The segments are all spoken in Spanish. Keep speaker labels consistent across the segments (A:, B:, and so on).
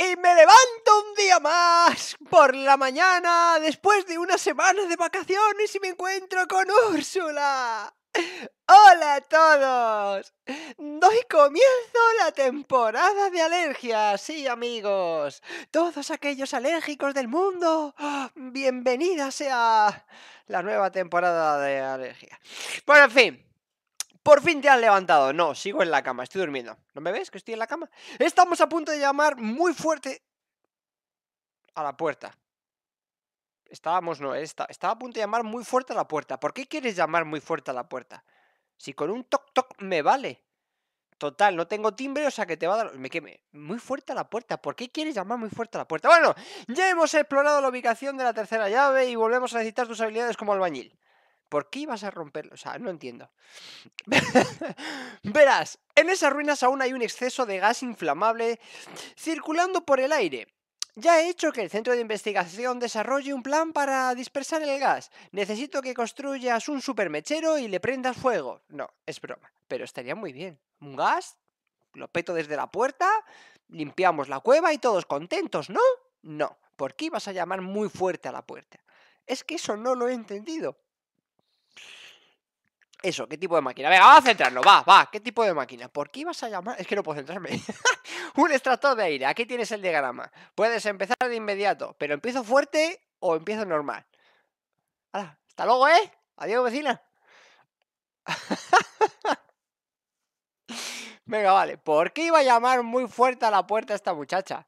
A: Y me levanto un día más por la mañana después de una semana de vacaciones y me encuentro con Úrsula. Hola a todos. Doy comienzo la temporada de alergias, sí amigos. Todos aquellos alérgicos del mundo, bienvenida sea la nueva temporada de alergia. Por en fin. Por fin te han levantado. No, sigo en la cama, estoy durmiendo. ¿No me ves que estoy en la cama? Estamos a punto de llamar muy fuerte a la puerta. Estábamos, no, estaba a punto de llamar muy fuerte a la puerta. ¿Por qué quieres llamar muy fuerte a la puerta? Si con un toc toc me vale. Total, no tengo timbre, o sea que te va a dar. Me queme. Muy fuerte a la puerta. ¿Por qué quieres llamar muy fuerte a la puerta? Bueno, ya hemos explorado la ubicación de la tercera llave y volvemos a necesitar tus habilidades como albañil. ¿Por qué ibas a romperlo? O sea, no entiendo. Verás, en esas ruinas aún hay un exceso de gas inflamable circulando por el aire. Ya he hecho que el centro de investigación desarrolle un plan para dispersar el gas. Necesito que construyas un supermechero y le prendas fuego. No, es broma, pero estaría muy bien. Un gas, lo peto desde la puerta, limpiamos la cueva y todos contentos, ¿no? No, ¿por qué ibas a llamar muy fuerte a la puerta? Es que eso no lo he entendido. Eso, ¿qué tipo de máquina? Venga, vamos a centrarnos, va, va, ¿qué tipo de máquina? ¿Por qué ibas a llamar? Es que no puedo centrarme. un extractor de aire, aquí tienes el diagrama. Puedes empezar de inmediato, pero empiezo fuerte o empiezo normal. hasta luego, ¿eh? Adiós, vecina. Venga, vale, ¿por qué iba a llamar muy fuerte a la puerta esta muchacha?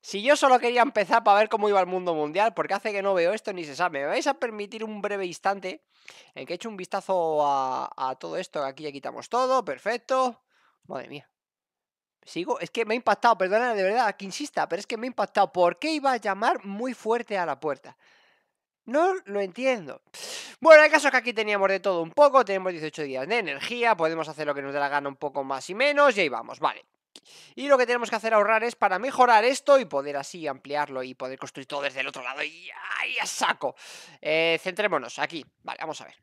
A: Si yo solo quería empezar para ver cómo iba el mundo mundial, porque hace que no veo esto ni se sabe. Me vais a permitir un breve instante en que he hecho un vistazo a, todo esto. Aquí ya quitamos todo, perfecto. Madre mía. Sigo, es que me ha impactado, perdona de verdad que insista, pero es que me ha impactado. ¿Por qué iba a llamar muy fuerte a la puerta? No lo entiendo. Bueno, el caso es que aquí teníamos de todo un poco, tenemos 18 días de energía, podemos hacer lo que nos dé la gana un poco más y menos, y ahí vamos, vale. Y lo que tenemos que hacer ahorrar es para mejorar esto y poder así ampliarlo y poder construir todo desde el otro lado. Y a saco. Eh, centrémonos aquí. Vale, vamos a ver.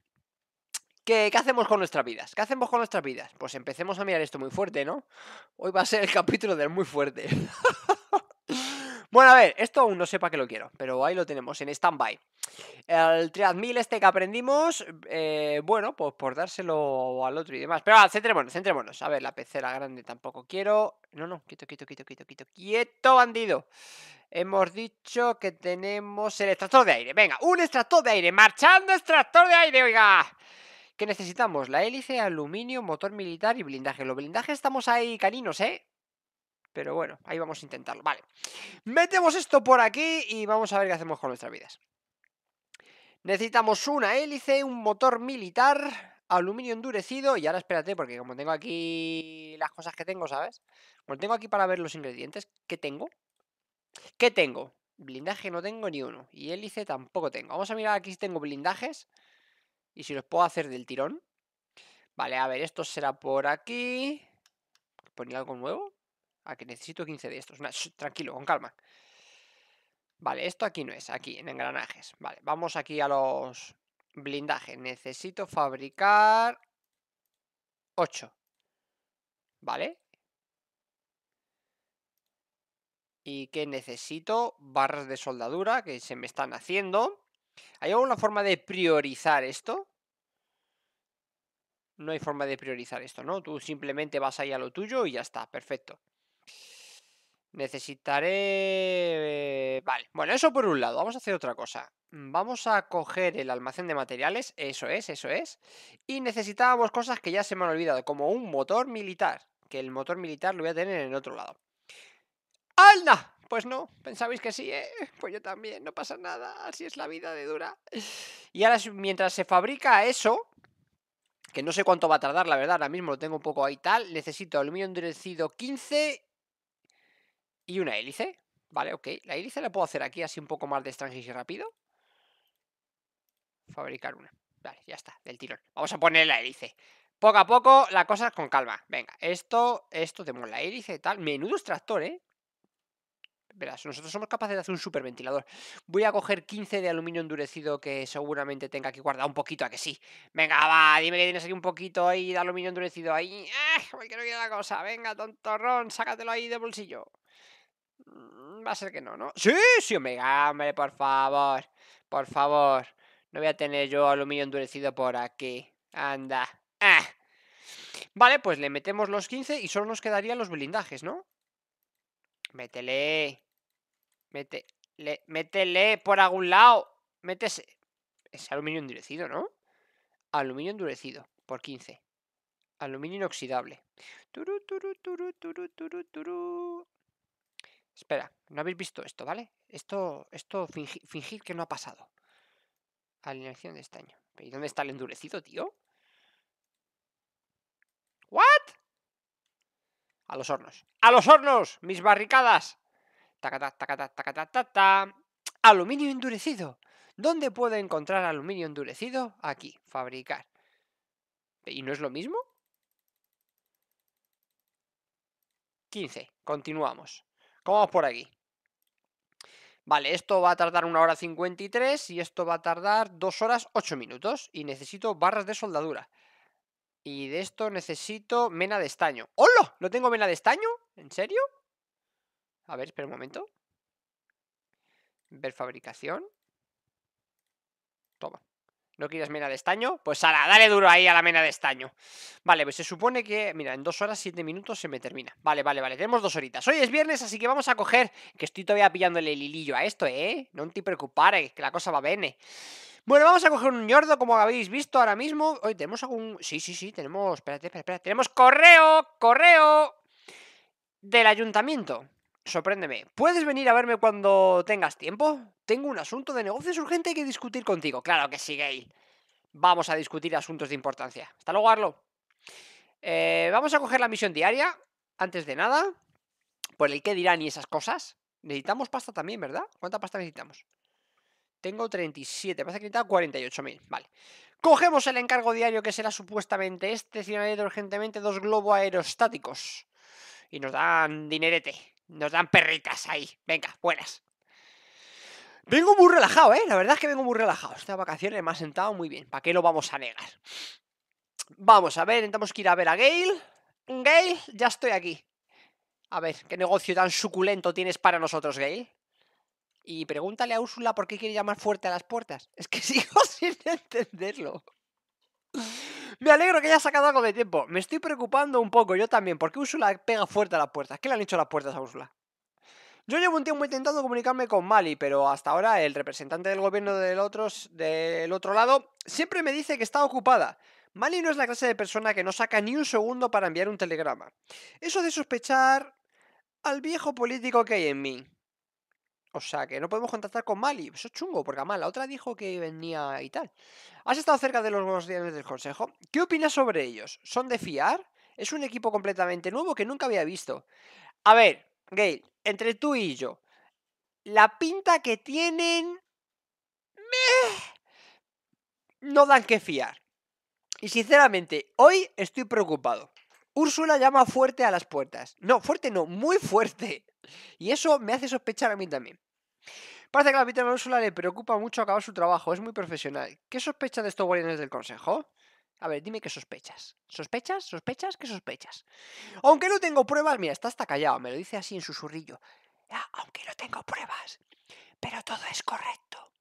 A: ¿Qué, ¿Qué, hacemos con nuestras vidas? ¿Qué hacemos con nuestras vidas? Pues empecemos a mirar esto muy fuerte, ¿no? Hoy va a ser el capítulo del muy fuerte. Bueno, a ver, esto aún no sepa que lo quiero, pero ahí lo tenemos, en stand-by. El 1000 este que aprendimos, eh, bueno, pues por dárselo al otro y demás. Pero ah, centrémonos, centrémonos. A ver, la pecera grande tampoco quiero. No, no, quieto, quieto, quieto, quieto, quieto, quieto, bandido. Hemos dicho que tenemos el extractor de aire. Venga, un extractor de aire, marchando extractor de aire, oiga. ¿Qué necesitamos? La hélice, aluminio, motor militar y blindaje. Los blindajes estamos ahí caninos, ¿eh? Pero bueno, ahí vamos a intentarlo. Vale. Metemos esto por aquí y vamos a ver qué hacemos con nuestras vidas. Necesitamos una hélice, un motor militar, aluminio endurecido. Y ahora espérate, porque como tengo aquí las cosas que tengo, ¿sabes? Como tengo aquí para ver los ingredientes. ¿Qué tengo? ¿Qué tengo? Blindaje no tengo ni uno. Y hélice tampoco tengo. Vamos a mirar aquí si tengo blindajes. Y si los puedo hacer del tirón. Vale, a ver, esto será por aquí. ¿Poner algo nuevo? A ah, que necesito 15 de estos. tranquilo, con calma. Vale, esto aquí no es, aquí, en engranajes. Vale, vamos aquí a los blindajes. Necesito fabricar 8. ¿Vale? Y que necesito barras de soldadura que se me están haciendo. ¿Hay alguna forma de priorizar esto? No hay forma de priorizar esto, ¿no? Tú simplemente vas ahí a lo tuyo y ya está, perfecto. Necesitaré... Eh, vale, bueno, eso por un lado. Vamos a hacer otra cosa. Mm, vamos a coger el almacén de materiales, eso es, eso es. Y necesitábamos cosas que ya se me han olvidado, como un motor militar. Que el motor militar lo voy a tener en el otro lado. ¡Alda! Pues no, pensabais que sí, ¿eh? Pues yo también, no pasa nada, así es la vida de dura. Y ahora, mientras se fabrica eso, que no sé cuánto va a tardar, la verdad, ahora mismo lo tengo un poco ahí tal. Necesito aluminio endurecido 15 y una hélice. Vale, ok. La hélice la puedo hacer aquí así un poco más de y rápido. Fabricar una. Vale, ya está, del tirón. Vamos a poner la hélice. Poco a poco, la cosa con calma. Venga, esto, esto, tenemos la hélice y tal. Menudo extractor, ¿eh? Verás, nosotros somos capaces de hacer un superventilador. Voy a coger 15 de aluminio endurecido que seguramente tenga que guardar un poquito, ¿a que sí? Venga, va, dime que tienes aquí un poquito ahí de aluminio endurecido ahí. me ¡Ah! quiero ir a la cosa. Venga, tontorrón, sácatelo ahí de bolsillo. Mm, va a ser que no, ¿no? ¡Sí! ¡Sí, Omega! Hombre, por favor. Por favor. No voy a tener yo aluminio endurecido por aquí. Anda. Ah. Vale, pues le metemos los 15 y solo nos quedarían los blindajes, ¿no? Métele. Métele. Métele por algún lado. Métese. Es aluminio endurecido, ¿no? Aluminio endurecido por 15. Aluminio inoxidable. Turu, Espera, no habéis visto esto, ¿vale? Esto, esto fingir que no ha pasado. Alineación de estaño. ¿Y dónde está el endurecido, tío? ¿What? A los hornos. ¡A los hornos! ¡Mis barricadas! Aluminio endurecido. ¿Dónde puedo encontrar aluminio endurecido? Aquí, fabricar. ¿Y no es lo mismo? 15. Continuamos. ¿Cómo vamos por aquí? Vale, esto va a tardar una hora 53 y esto va a tardar dos horas 8 minutos. Y necesito barras de soldadura. Y de esto necesito mena de estaño. ¡Hola! ¿No tengo mena de estaño? ¿En serio? A ver, espera un momento. Ver fabricación. Toma. ¿No quieres mena de estaño? Pues ahora, dale duro ahí a la mena de estaño. Vale, pues se supone que, mira, en dos horas, siete minutos se me termina. Vale, vale, vale, tenemos dos horitas. Hoy es viernes, así que vamos a coger, que estoy todavía pillándole el hilillo a esto, ¿eh? No te preocupes, que la cosa va bene. Bueno, vamos a coger un ñordo, como habéis visto ahora mismo. Hoy tenemos algún... Sí, sí, sí, tenemos... Espérate, espérate, espérate. Tenemos correo, correo del ayuntamiento. Sorpréndeme. ¿Puedes venir a verme cuando tengas tiempo? Tengo un asunto de negocios urgente que discutir contigo. Claro que sí, Gail. Vamos a discutir asuntos de importancia. Hasta luego, Arlo. Eh, vamos a coger la misión diaria. Antes de nada, por el qué dirán y esas cosas. Necesitamos pasta también, ¿verdad? ¿Cuánta pasta necesitamos? Tengo 37, parece que necesitaba 48.000, vale. Cogemos el encargo diario que será supuestamente este, urgentemente dos globos aerostáticos. Y nos dan dinerete. Nos dan perritas ahí. Venga, buenas. Vengo muy relajado, ¿eh? La verdad es que vengo muy relajado. Esta vacación me ha sentado muy bien. ¿Para qué lo vamos a negar? Vamos a ver, intentamos que ir a ver a Gail Gail ya estoy aquí. A ver, ¿qué negocio tan suculento tienes para nosotros, Gail Y pregúntale a Úrsula por qué quiere llamar fuerte a las puertas. Es que sigo sin entenderlo. Me alegro que haya sacado algo de tiempo. Me estoy preocupando un poco, yo también, porque Úrsula pega fuerte a las puertas. ¿Qué le han hecho a las puertas a Úrsula? Yo llevo un tiempo intentando comunicarme con Mali, pero hasta ahora el representante del gobierno del, del otro lado siempre me dice que está ocupada. Mali no es la clase de persona que no saca ni un segundo para enviar un telegrama. Eso de sospechar al viejo político que hay en mí. O sea, que no podemos contactar con Mali. Eso es chungo, porque además la otra dijo que venía y tal. Has estado cerca de los días del Consejo. ¿Qué opinas sobre ellos? ¿Son de fiar? Es un equipo completamente nuevo que nunca había visto. A ver, Gail, entre tú y yo, la pinta que tienen... No dan que fiar. Y sinceramente, hoy estoy preocupado. Úrsula llama fuerte a las puertas. No, fuerte no, muy fuerte. Y eso me hace sospechar a mí también. Parece que a la Peter Ursula le preocupa mucho acabar su trabajo, es muy profesional. ¿Qué sospecha de estos guardianes del Consejo? A ver, dime qué sospechas. ¿Sospechas? ¿Sospechas? ¿Qué sospechas? Aunque no tengo pruebas, mira, está hasta callado, me lo dice así en susurrillo. Ah, aunque no tengo pruebas, pero todo es correcto,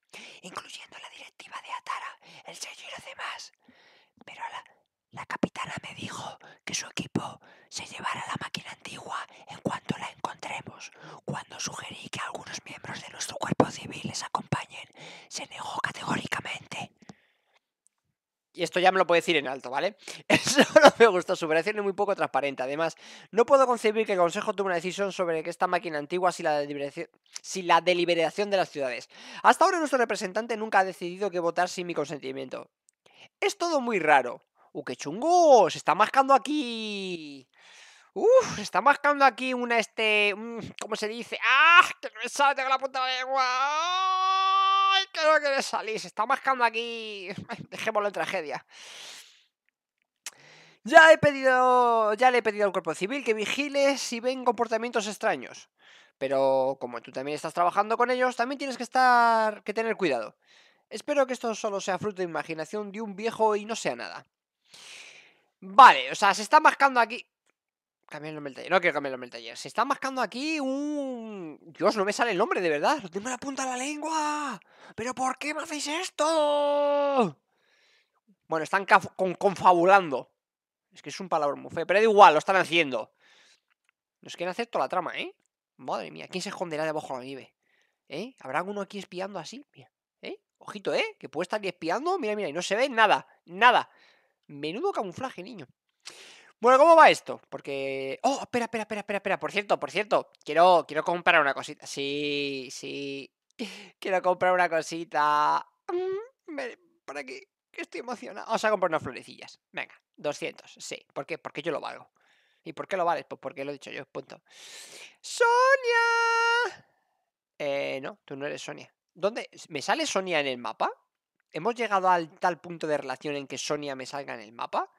A: incluyendo la directiva de Atara, el sello y los demás. Pero la, la capitana me dijo que su equipo se llevara la máquina antigua en cuanto la encontremos. Cuando sugerí que algunos miembros de nuestro cuerpo civil les acompañen, se negó categóricamente. Y esto ya me lo puede decir en alto, ¿vale? Eso no me gusta su versión es muy poco transparente. Además, no puedo concebir que el Consejo tome una decisión sobre que esta máquina antigua sin la, deliberación, la deliberación de las ciudades. Hasta ahora nuestro representante nunca ha decidido que votar sin mi consentimiento. Es todo muy raro. ¡Uh, qué chungo! Se está mascando aquí... ¡Uf! Se está mascando aquí una este... ¿Cómo se dice? ¡Ah! ¡Que no me sale! ¡Tengo la puta lengua! ¡Ay! ¡Que no quiere salir! Se está mascando aquí... dejémoslo en tragedia. Ya he pedido, ya le he pedido al cuerpo civil que vigile si ven comportamientos extraños. Pero como tú también estás trabajando con ellos, también tienes que estar, que tener cuidado. Espero que esto solo sea fruto de imaginación de un viejo y no sea nada. Vale, o sea, se está marcando aquí. Cambiar el nombre No quiero cambiar el nombre Se está marcando aquí un. Dios, no me sale el nombre, de verdad. Lo tengo la punta de la lengua. ¿Pero por qué me hacéis esto? Bueno, están confabulando. Es que es un palabra muy feo. Pero da igual, lo están haciendo. Nos quieren hacer toda la trama, ¿eh? Madre mía, ¿quién se esconderá debajo de la nieve? ¿Eh? ¿Habrá alguno aquí espiando así? ¿eh? Ojito, ¿eh? Que puede estar aquí espiando. Mira, mira, y no se ve nada. Nada. Menudo camuflaje, niño. Bueno, ¿cómo va esto? Porque. Oh, espera, espera, espera, espera, espera. Por cierto, por cierto, quiero, quiero comprar una cosita. Sí, sí. Quiero comprar una cosita. Mm, por aquí... estoy emocionado. Vamos a comprar unas florecillas. Venga, 200. Sí. ¿Por qué? Porque yo lo valgo. ¿Y por qué lo vales? Pues porque lo he dicho yo. Punto. ¡Sonia! Eh, no, tú no eres Sonia. ¿Dónde? ¿Me sale Sonia en el mapa? ¿Hemos llegado al tal punto de relación en que Sonia me salga en el mapa?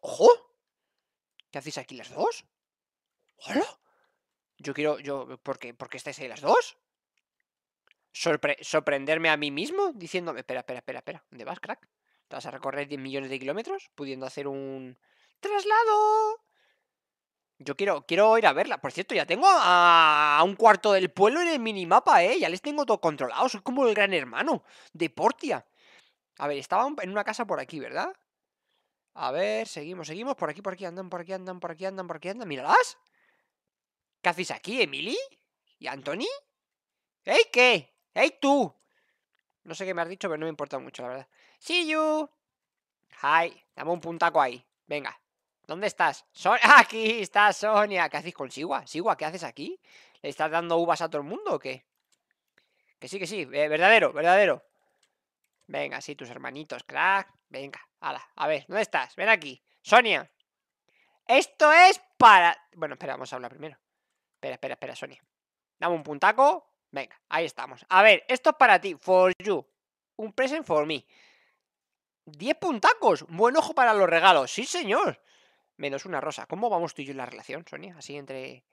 A: ¡Ojo! ¿Qué hacéis aquí las dos? ¡Hola! Yo quiero. Yo, ¿por, qué? estáis ahí las dos? sorprenderme a mí mismo diciéndome, espera, espera, espera, espera, ¿dónde vas, crack? ¿Te vas a recorrer 10 millones de kilómetros pudiendo hacer un traslado? Yo quiero, quiero ir a verla. Por cierto, ya tengo a, un cuarto del pueblo en el minimapa, ¿eh? Ya les tengo todo controlado. Soy como el gran hermano de Portia. A ver, estaba en una casa por aquí, ¿verdad? A ver, seguimos, seguimos. Por aquí, por aquí andan, por aquí andan, por aquí andan, por aquí andan. ¡Míralas! ¿Qué hacéis aquí, Emily? ¿Y Anthony? ¡Ey, qué! ¡Ey, tú! No sé qué me has dicho, pero no me importa mucho, la verdad. ¡See you! ¡Hi! Dame un puntaco ahí. Venga. ¿Dónde estás? Son aquí está Sonia. ¿Qué haces con Sigua? Sigua, ¿qué haces aquí? ¿Le estás dando uvas a todo el mundo o qué? Que sí, que sí. Eh, verdadero, verdadero. Venga, sí, tus hermanitos, crack. Venga, ala. A ver, ¿dónde estás? Ven aquí. Sonia. Esto es para... Bueno, espera, vamos a hablar primero. Espera, espera, espera, Sonia. Dame un puntaco. Venga, ahí estamos. A ver, esto es para ti. For you. Un present for me. Diez puntacos. Buen ojo para los regalos. Sí, señor menos una rosa. ¿Cómo vamos tú y yo en la relación, Sonia? Así entre,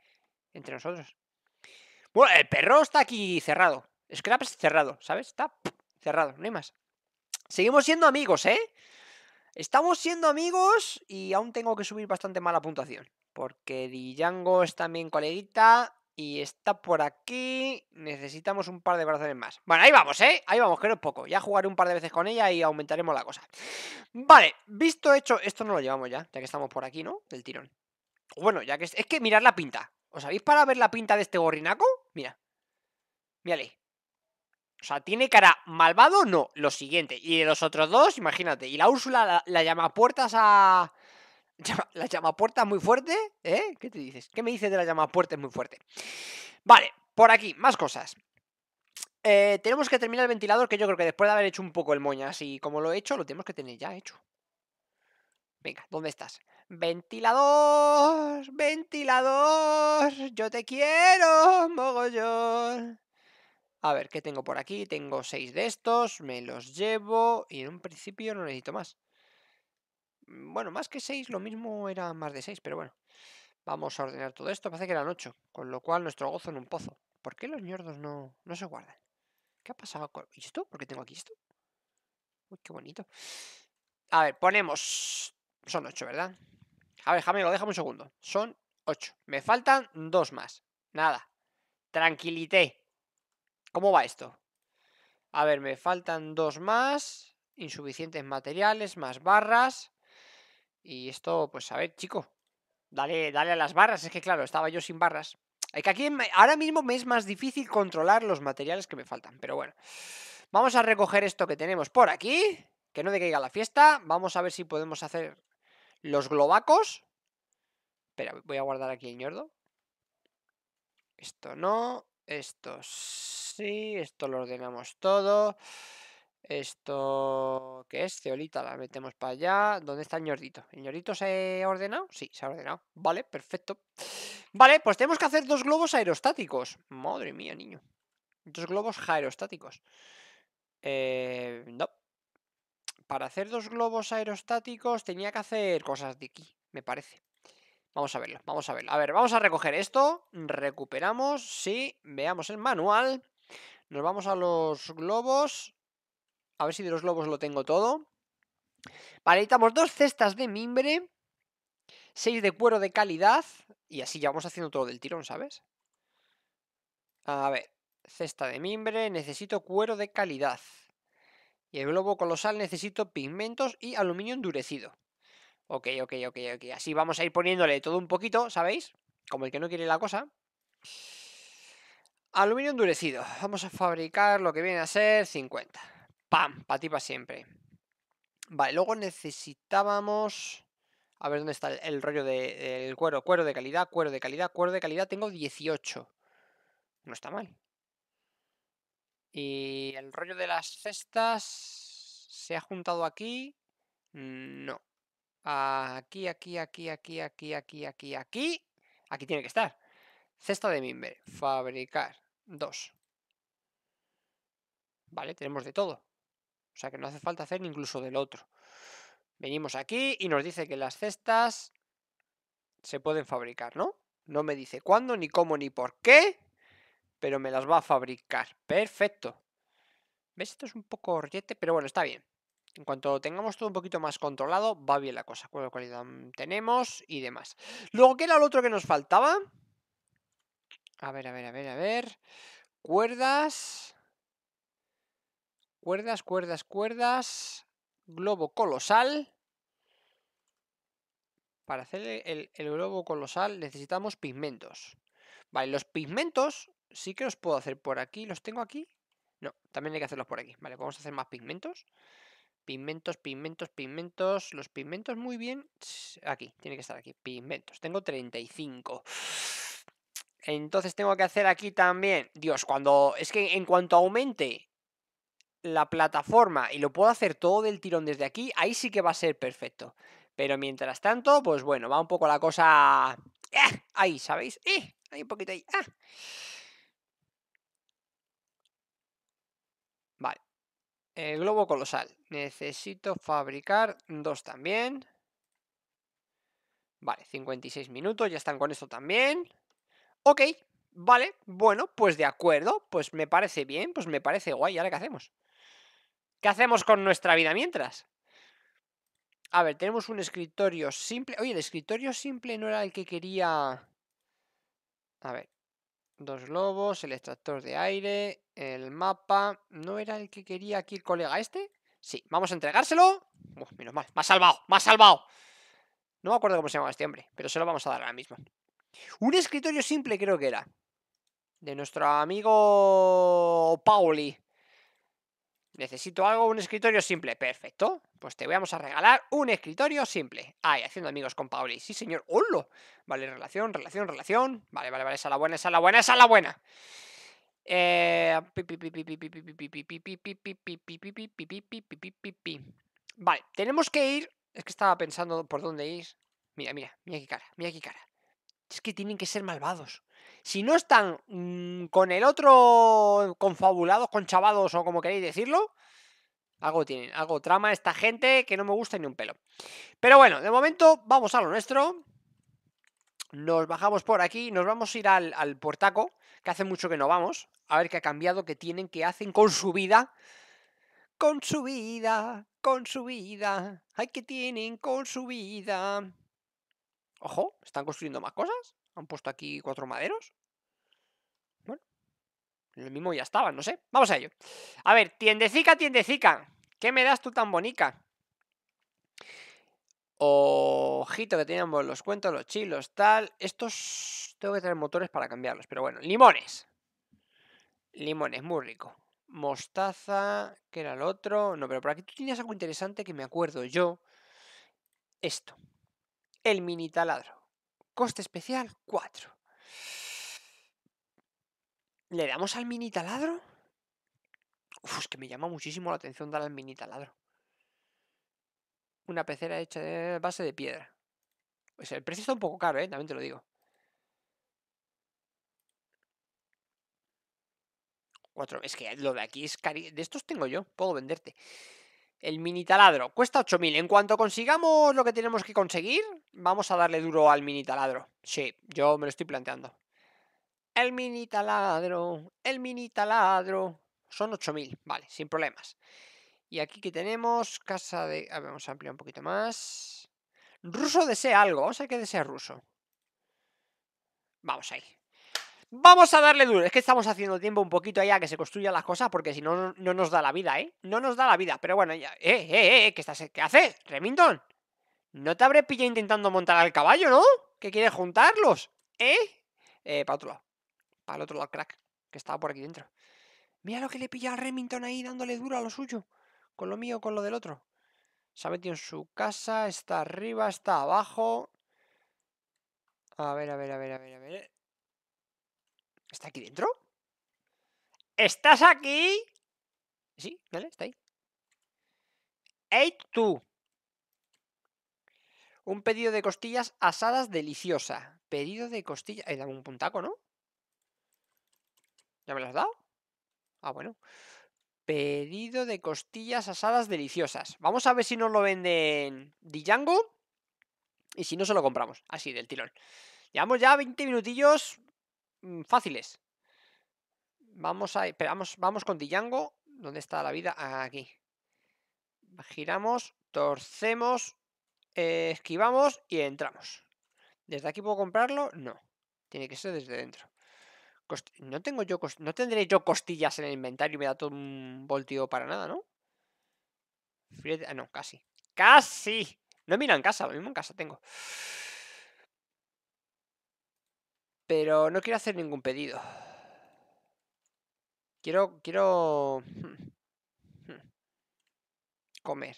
A: entre nosotros. Bueno, el perro está aquí cerrado. Scraps pues cerrado, ¿sabes? Está cerrado, no hay más. Seguimos siendo amigos, ¿eh? Estamos siendo amigos y aún tengo que subir bastante mala puntuación. Porque Django es también coleguita y está por aquí. Necesitamos un par de corazones más. Bueno, ahí vamos, ¿eh? Ahí vamos, que poco. Ya jugaré un par de veces con ella y aumentaremos la cosa. Vale, visto hecho... Esto no lo llevamos ya, ya que estamos por aquí, ¿no? Del tirón. Bueno, ya que... Es, que mirad la pinta. ¿Os habéis para ver la pinta de este gorrinaco? Mira. Mírale. O sea, ¿tiene cara malvado? No, lo siguiente. Y de los otros dos, imagínate. Y la Úrsula la, llama puertas a... La llamapuerta es muy fuerte, ¿eh? ¿Qué te dices? ¿Qué me dices de la llamapuerta es muy fuerte? Vale, por aquí, más cosas. Eh, tenemos que terminar el ventilador, que yo creo que después de haber hecho un poco el moña, así como lo he hecho, lo tenemos que tener ya hecho. Venga, ¿dónde estás? Ventilador, ventilador, yo te quiero, mogollón. A ver, ¿qué tengo por aquí? Tengo seis de estos, me los llevo y en un principio no necesito más. Mm, bueno, más que seis, lo mismo era más de seis pero bueno. Vamos a ordenar todo esto. Parece que eran ocho, con lo cual nuestro gozo en un pozo. ¿Por qué los ñordos no, se guardan? ¿Qué ha pasado con esto? ¿Por qué tengo aquí esto? Uy, qué bonito. A ver, ponemos... Son ocho, ¿verdad? A ver, lo déjame un segundo. Son ocho, Me faltan dos más. Nada. Tranquilité. ¿Cómo va esto? A ver, me faltan dos más. Insuficientes materiales, más barras. Y esto, pues a ver, chico, dale, dale a las barras. Es que claro, estaba yo sin barras. Es que aquí ahora mismo me es más difícil controlar los materiales que me faltan. Pero bueno, vamos a recoger esto que tenemos por aquí. Que no decaiga la fiesta. Vamos a ver si podemos hacer los globacos. Espera, voy a guardar aquí el ñordo. Esto no, esto sí, esto lo ordenamos todo. Esto, ¿qué es? Ceolita, la metemos para allá. ¿Dónde está el ñordito? ¿El ñordito se ha ordenado? Sí, se ha ordenado. Vale, perfecto. Vale, pues tenemos que hacer dos globos aerostáticos. Madre mía, niño. Dos globos aerostáticos. Eh, no. Para hacer dos globos aerostáticos tenía que hacer cosas de aquí, me parece. Vamos a verlo, vamos a verlo. A ver, vamos a recoger esto. Recuperamos, sí. Veamos el manual. Nos vamos a los globos. A ver si de los lobos lo tengo todo. Vale, necesitamos dos cestas de mimbre, seis de cuero de calidad, y así ya vamos haciendo todo del tirón, ¿sabes? A ver, cesta de mimbre, necesito cuero de calidad. Y el globo colosal necesito pigmentos y aluminio endurecido. Ok, ok, ok, ok. Así vamos a ir poniéndole todo un poquito, ¿sabéis? Como el que no quiere la cosa. Aluminio endurecido. Vamos a fabricar lo que viene a ser 50. ¡Pam! Para ti, para siempre. Vale, luego necesitábamos... A ver dónde está el, rollo del cuero. Cuero de calidad, cuero de calidad, cuero de calidad. Tengo 18. No está mal. Y el rollo de las cestas... ¿Se ha juntado aquí? No. Aquí, aquí, aquí, aquí, aquí, aquí, aquí, aquí. Aquí tiene que estar. Cesta de mimbre. Fabricar. Dos. Vale, tenemos de todo. O sea que no hace falta hacer incluso del otro. Venimos aquí y nos dice que las cestas se pueden fabricar, ¿no? No me dice cuándo, ni cómo, ni por qué, pero me las va a fabricar. Perfecto. ¿Ves? Esto es un poco rollete, pero bueno, está bien. En cuanto tengamos todo un poquito más controlado, va bien la cosa. Cuál cualidad tenemos y demás. Luego, ¿qué era lo otro que nos faltaba? A ver, a ver, a ver, a ver. Cuerdas. Cuerdas, cuerdas, cuerdas. Globo colosal. Para hacer el, globo colosal necesitamos pigmentos. Vale, los pigmentos sí que los puedo hacer por aquí. ¿Los tengo aquí? No, también hay que hacerlos por aquí. Vale, pues vamos a hacer más pigmentos. Pigmentos, pigmentos, pigmentos. Los pigmentos muy bien. Aquí, tiene que estar aquí. Pigmentos. Tengo 35. Entonces tengo que hacer aquí también. Dios, cuando... Es que en cuanto aumente la plataforma y lo puedo hacer todo del tirón desde aquí, ahí sí que va a ser perfecto. Pero mientras tanto, pues bueno, va un poco la cosa... Eh, ahí, ¿sabéis? ¡Eh! Hay un poquito ahí. Ah. Vale. El globo colosal. Necesito fabricar dos también. Vale, 56 minutos. Ya están con esto también. Ok, vale. Bueno, pues de acuerdo. Pues me parece bien. Pues me parece guay. ahora qué hacemos? ¿Qué hacemos con nuestra vida mientras? A ver, tenemos un escritorio simple. Oye, el escritorio simple no era el que quería... A ver. Dos lobos, el extractor de aire, el mapa... ¿No era el que quería aquí el colega este? Sí, vamos a entregárselo. menos mal. Me ha salvado, me ha salvado. No me acuerdo cómo se llama este hombre, pero se lo vamos a dar ahora mismo. Un escritorio simple creo que era. De nuestro amigo Pauli. Necesito algo, un escritorio simple. Perfecto. Pues te vamos a regalar un escritorio simple. Ay, haciendo amigos con Pauli. Sí, señor. ¡Holo! Vale, relación, relación, relación. Vale, vale, vale. Esa es la buena, esa es la buena, esa es la buena. Eh... Vale, tenemos que ir. Es que estaba pensando por dónde ir. Mira, mira, mira qué cara, mira qué cara es que tienen que ser malvados. Si no están mm, con el otro confabulados, chavados o como queréis decirlo, algo tienen, algo trama esta gente que no me gusta ni un pelo. Pero bueno, de momento vamos a lo nuestro. Nos bajamos por aquí, nos vamos a ir al, al portaco, que hace mucho que no vamos, a ver qué ha cambiado, qué tienen, qué hacen con su vida. Con su vida, con su vida. Ay, que tienen con su vida. Ojo, están construyendo más cosas. Han puesto aquí cuatro maderos. Bueno, lo mismo ya estaban, no sé. Vamos a ello. A ver, tiendecica, tiendecica. ¿Qué me das tú tan bonica? Ojito que teníamos los cuentos, los chilos, tal. Estos tengo que tener motores para cambiarlos, pero bueno. Limones. Limones, muy rico. Mostaza, que era el otro. No, pero por aquí tú tenías algo interesante que me acuerdo yo. Esto el mini taladro. Coste especial 4. ¿Le damos al mini taladro? Uf, es que me llama muchísimo la atención dar al mini taladro. Una pecera hecha de base de piedra. Pues el precio está un poco caro, ¿eh? También te lo digo. 4. Es que lo de aquí es cari... De estos tengo yo, puedo venderte. El mini taladro cuesta 8.000. En cuanto consigamos lo que tenemos que conseguir, vamos a darle duro al mini taladro. Sí, yo me lo estoy planteando. El mini taladro, el mini taladro. Son 8.000, vale, sin problemas. Y aquí que tenemos casa de... A ver, vamos a ampliar un poquito más. Ruso desea algo, ¿O a que desea ruso. Vamos ahí. Vamos a darle duro. Es que estamos haciendo tiempo un poquito allá que se construyan las cosas porque si no, no nos da la vida, ¿eh? No nos da la vida. Pero bueno, ya... ¡Eh, eh, eh! eh ¿Qué, estás... ¿Qué hace Remington? No te habré pillado intentando montar al caballo, ¿no? ¿Que quieres juntarlos? ¿Eh? Eh, para otro lado. Para el otro lado, crack. Que estaba por aquí dentro. Mira lo que le pilla a Remington ahí dándole duro a lo suyo. Con lo mío, con lo del otro. Se ha metido en su casa, está arriba, está abajo. A ver, a ver, a ver, a ver, a ver. ¿Está aquí dentro? ¿Estás aquí? Sí, vale, está ahí. ¡Ey tú! Un pedido de costillas asadas deliciosa. Pedido de costillas... Eh, dame un puntaco, ¿no? ¿Ya me lo has dado? Ah, bueno. Pedido de costillas asadas deliciosas. Vamos a ver si nos lo venden Django. Y si no, se lo compramos. Así, del tirón. Llevamos ya 20 minutillos Mm, fáciles. Vamos a, vamos, vamos con Django. ¿Dónde está la vida? Aquí. Giramos, torcemos, esquivamos y entramos. ¿Desde aquí puedo comprarlo? No. Tiene que ser desde dentro. no tengo yo no tendré yo costillas en el inventario y me da todo un voltio para nada, ¿no? ah, no, casi. ¡Casi! No mira en casa, lo mismo en casa tengo. Pero no quiero hacer ningún pedido. Quiero, quiero... Hmm, hmm, comer.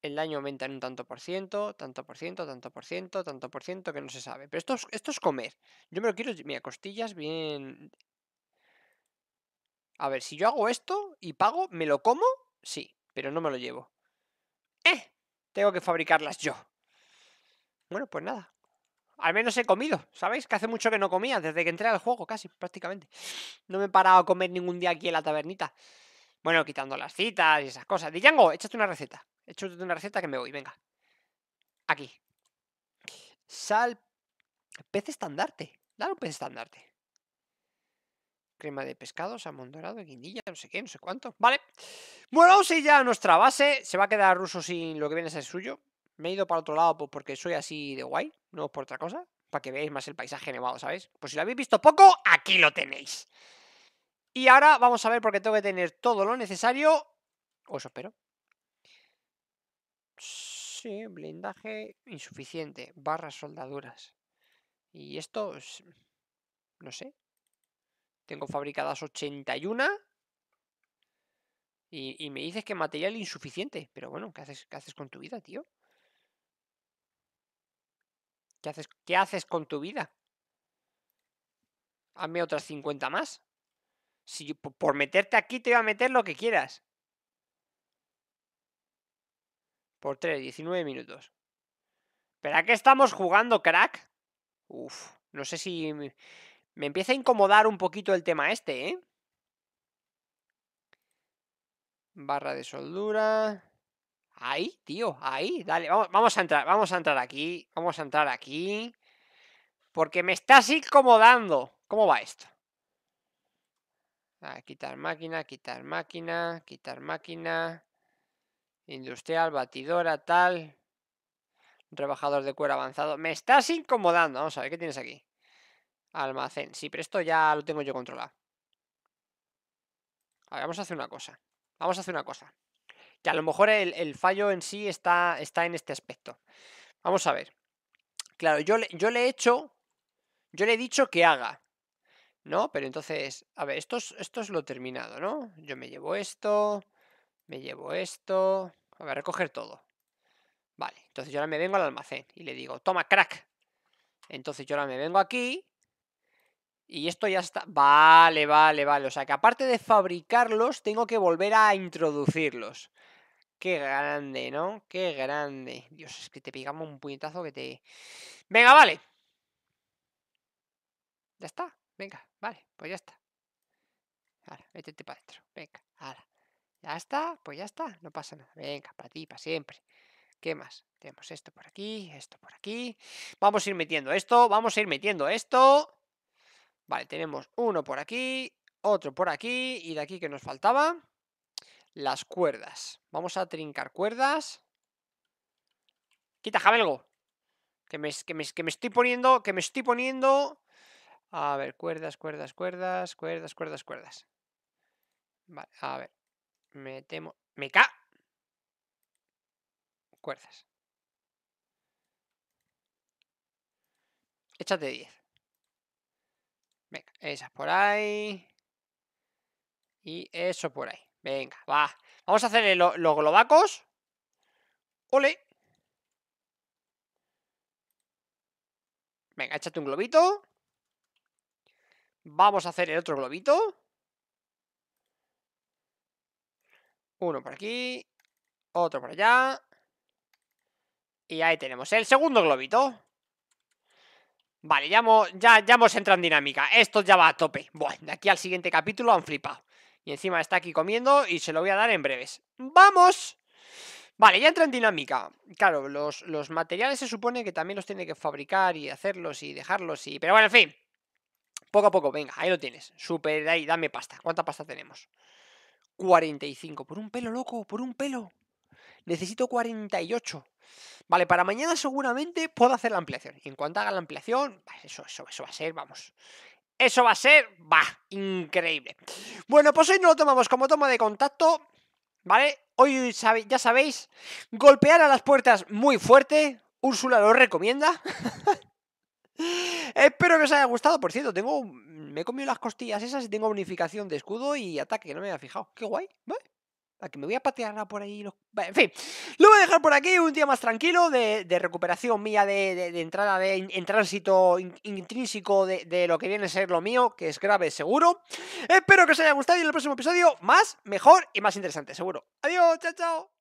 A: El daño aumenta en un tanto por ciento, tanto por ciento, tanto por ciento, tanto por ciento, que no se sabe. Pero esto es, esto es comer. Yo me lo quiero... Mira, costillas bien... A ver, si yo hago esto y pago, ¿me lo como? Sí, pero no me lo llevo. ¡Eh! Tengo que fabricarlas yo. Bueno, pues nada. Al menos he comido, ¿sabéis? Que hace mucho que no comía, desde que entré al juego, casi, prácticamente. No me he parado a comer ningún día aquí en la tabernita. Bueno, quitando las citas y esas cosas. Django, échate una receta. Échate una receta que me voy, venga. Aquí. Sal. Pez estandarte. Dale un pez estandarte. Crema de pescado, salmón dorado, guindilla, no sé qué, no sé cuánto. Vale. Bueno, vamos a ya a nuestra base. Se va a quedar ruso sin lo que viene a ser suyo. Me he ido para otro lado pues, porque soy así de guay, no por otra cosa, para que veáis más el paisaje nevado, ¿sabes? Pues si lo habéis visto poco, aquí lo tenéis. Y ahora vamos a ver porque tengo que tener todo lo necesario. O eso espero. Sí, blindaje insuficiente. Barras soldaduras. Y esto, no sé. Tengo fabricadas 81. Y, y, me dices que material insuficiente. Pero bueno, ¿qué haces, qué haces con tu vida, tío? ¿Qué haces, con tu vida? Hazme otras 50 más. Si por meterte aquí te iba a meter lo que quieras. Por 3, 19 minutos. ¿Pero a qué estamos jugando, crack? Uf, no sé si... Me empieza a incomodar un poquito el tema este, ¿eh? Barra de soldura... Ahí, tío, ahí. Dale, vamos, a entrar, vamos a entrar aquí. Vamos a entrar aquí. Porque me estás incomodando. ¿Cómo va esto? A ah, quitar máquina, quitar máquina, quitar máquina. Industrial, batidora, tal. Rebajador de cuero avanzado. Me estás incomodando. Vamos a ver, ¿qué tienes aquí? Almacén. Sí, pero esto ya lo tengo yo controlado. A ver, vamos a hacer una cosa. Vamos a hacer una cosa que a lo mejor el, fallo en sí está, está, en este aspecto. Vamos a ver. Claro, yo, yo le he hecho, yo le he dicho que haga, ¿no? Pero entonces, a ver, esto es, esto es lo terminado, ¿no? Yo me llevo esto, me llevo esto, a ver, recoger todo. Vale, entonces yo ahora me vengo al almacén y le digo, toma, crack. Entonces yo ahora me vengo aquí y esto ya está. Vale, vale, vale. O sea que aparte de fabricarlos, tengo que volver a introducirlos. Qué grande, ¿no? Qué grande. Dios, es que te pegamos un puñetazo que te... Venga, vale. Ya está. Venga, vale. Pues ya está. Ahora, métete para adentro. Venga, ahora. Ya está, pues ya está. No pasa nada. Venga, para ti, para siempre. ¿Qué más? Tenemos esto por aquí, esto por aquí. Vamos a ir metiendo esto, vamos a ir metiendo esto. Vale, tenemos uno por aquí, otro por aquí y de aquí que nos faltaba las cuerdas. Vamos a trincar cuerdas. Quita, Jabelgo! Que me, que, me, que me estoy poniendo, que me estoy poniendo... A ver, cuerdas, cuerdas, cuerdas, cuerdas, cuerdas, cuerdas. Vale, a ver. Metemos... ¡Me ca... Cuerdas. Échate 10. Venga, esas por ahí. Y eso por ahí. Venga, va. Vamos a hacer los globacos. Ole. Venga, échate un globito. Vamos a hacer el otro globito. Uno por aquí. Otro por allá. Y ahí tenemos el segundo globito. Vale, ya, ya, ya hemos entrado en dinámica. Esto ya va a tope. Bueno, de aquí al siguiente capítulo han flipado. Y encima está aquí comiendo y se lo voy a dar en breves. ¡Vamos! Vale, ya entra en dinámica. Claro, los, materiales se supone que también los tiene que fabricar y hacerlos y dejarlos y... Pero bueno, en fin. Poco a poco, venga, ahí lo tienes. Super, ahí, dame pasta. ¿Cuánta pasta tenemos? 45. Por un pelo, loco, por un pelo. Necesito 48. Vale, para mañana seguramente puedo hacer la ampliación. Y en cuanto haga la ampliación, eso, eso, eso va a ser, vamos. Eso va a ser, va increíble. Bueno, pues hoy no lo tomamos como toma de contacto, ¿vale? Hoy ya sabéis, golpear a las puertas muy fuerte. Úrsula lo recomienda. Espero que os haya gustado. Por cierto, tengo. Me he comido las costillas esas y tengo bonificación de escudo y ataque, que no me había fijado. Qué guay, que me voy a patear por ahí. En fin, lo voy a dejar por aquí, un día más tranquilo de, recuperación mía, de, entrada de, en tránsito intrínseco de, lo que viene a ser lo mío, que es grave seguro. Espero que os haya gustado y en el próximo episodio más, mejor y más interesante, seguro. Adiós, chao, chao.